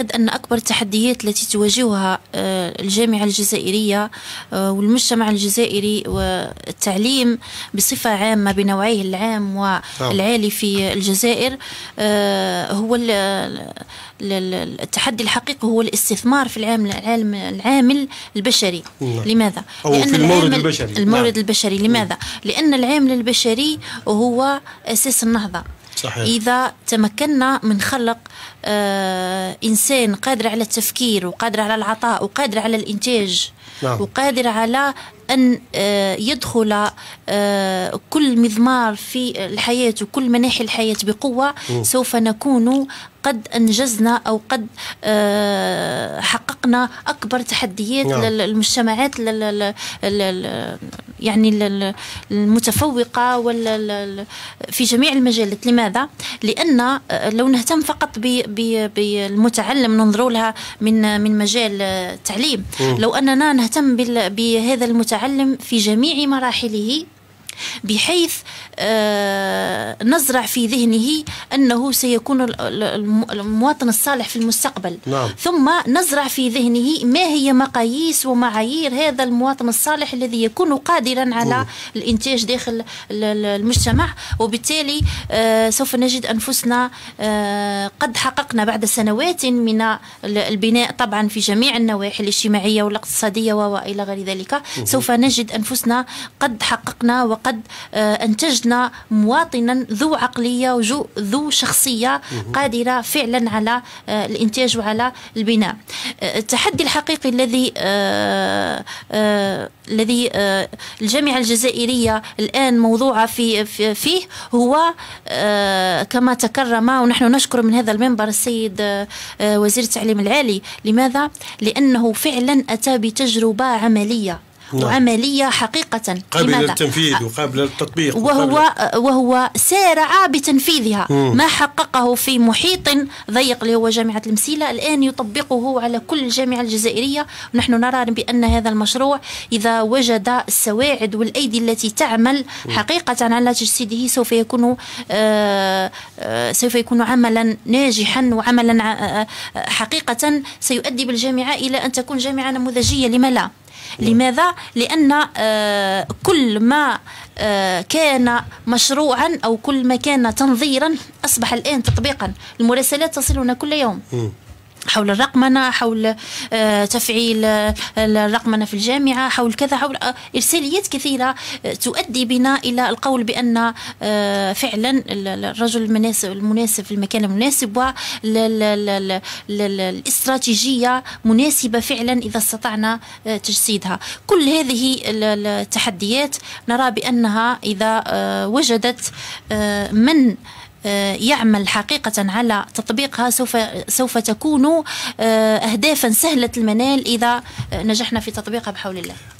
أعتقد أن أكبر التحديات التي تواجهها آه، الجامعة الجزائرية آه، والمجتمع الجزائري والتعليم بصفة عامة بنوعيه العام والعالي في الجزائر آه، هو التحدي الحقيقي هو الاستثمار في العامل العالم العامل البشري نعم. لماذا؟ أو لأن في المورد البشري المورد نعم. البشري لماذا؟ نعم. لأن العامل البشري هو أساس النهضة صحيح. إذا تمكنا من خلق آه إنسان قادر على التفكير وقادر على العطاء وقادر على الإنتاج نعم. وقادر على أن آه يدخل آه كل مضمار في الحياة وكل مناحي الحياة بقوة م. سوف نكون قد أنجزنا أو قد آه، حققنا أكبر تحديات نعم. للمجتمعات لل... لل... لل... يعني المتفوقة ولا في جميع المجالات لماذا؟ لأن آه، لو نهتم فقط بالمتعلم ننظر لها من من مجال آه، التعليم لو أننا نهتم بهذا المتعلم في جميع مراحله بحيث آه، نزرع في ذهنه أنه سيكون المواطن الصالح في المستقبل نعم. ثم نزرع في ذهنه ما هي مقاييس ومعايير هذا المواطن الصالح الذي يكون قادرا على نعم. الإنتاج داخل المجتمع وبالتالي آه، سوف نجد أنفسنا آه، قد حققنا بعد سنوات من البناء طبعا في جميع النواحي الاجتماعية والاقتصادية وإلى غير ذلك سوف نجد أنفسنا قد حققنا وقد آه، أنتجنا مواطنا ذو عقلية وذو شخصية قادرة فعلا على آه، الإنتاج وعلى البناء آه، التحدي الحقيقي الذي الذي الجامعة الجزائرية الآن موضوعة في فيه هو كما تكرم ونحن نشكر من هذا المنبر السيد وزير التعليم العالي لماذا؟ لأنه فعلا أتى بتجربة عملية وعملية حقيقة قابلة للتنفيذ وقابلة للتطبيق وهو وهو سارع بتنفيذها مم. ما حققه في محيط ضيق اللي هو جامعة المسيلة الآن يطبقه على كل الجامعة الجزائرية ونحن نرى بأن هذا المشروع إذا وجد السواعد والأيدي التي تعمل حقيقة على تجسيده سوف يكون آه، آه، سوف يكون عملا ناجحا وعملا آه، حقيقة سيؤدي بالجامعة إلى أن تكون جامعة نموذجية لما لا لماذا؟ لأن آه، كل ما آه، كان مشروعا أو كل ما كان تنظيرا أصبح الآن تطبيقا المراسلات تصلنا كل يوم حول الرقمنة حول آه، تفعيل الرقمنة آه، في الجامعة حول كذا حول آه، إرساليات كثيرة تؤدي بنا إلى القول بأن فعلا الرجل المناسب المناسب في المكان المناسب والاستراتيجية مناسبة فعلا إذا استطعنا تجسيدها كل هذه التحديات نرى بأنها إذا وجدت من آه، يعمل حقيقة على تطبيقها سوف سوف تكون آه، أهدافا سهلة المنال إذا آه، نجحنا في تطبيقها بحول الله